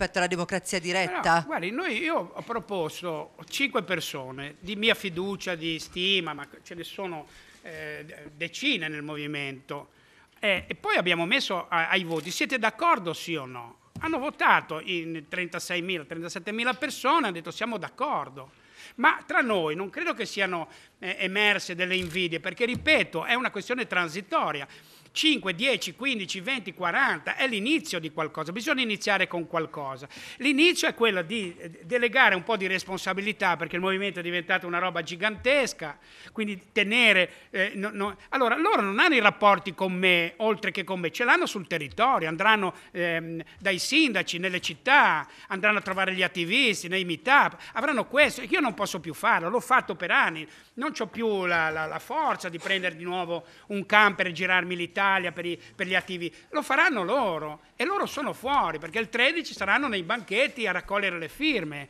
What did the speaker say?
rispetto alla democrazia diretta? No, guardi, noi, io ho proposto cinque persone di mia fiducia, di stima, ma ce ne sono eh, decine nel movimento. Eh, e poi abbiamo messo a, ai voti, siete d'accordo sì o no? Hanno votato in 36.000, 37.000 persone, hanno detto siamo d'accordo. Ma tra noi non credo che siano eh, emerse delle invidie, perché ripeto, è una questione transitoria. 5, 10, 15, 20, 40 è l'inizio di qualcosa, bisogna iniziare con qualcosa. L'inizio è quello di eh, delegare un po' di responsabilità perché il movimento è diventato una roba gigantesca, quindi tenere... Eh, no, no. Allora, loro non hanno i rapporti con me, oltre che con me, ce l'hanno sul territorio, andranno ehm, dai sindaci, nelle città, andranno a trovare gli attivisti, nei meetup, avranno questo. Io non non posso più farlo, l'ho fatto per anni, non ho più la, la, la, forza di prendere di nuovo un camper e girarmi l'Italia per, i, per gli attivi, lo faranno loro e loro sono fuori perché il 13 saranno nei banchetti a raccogliere le firme,